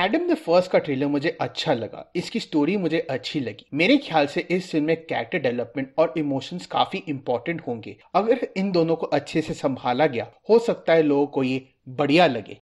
Adam the first का trailer मुझे अच्छा लगा इसकी स्टोरी मुझे अच्छी लगी मेरे ख्याल से इस फिल्म में कैरेक्टर डेवलपमेंट और इमोशंस काफी इंपॉर्टेंट होंगे अगर इन दोनों को अच्छे से संभाला गया हो सकता है लोगों को ये बढ़िया लगे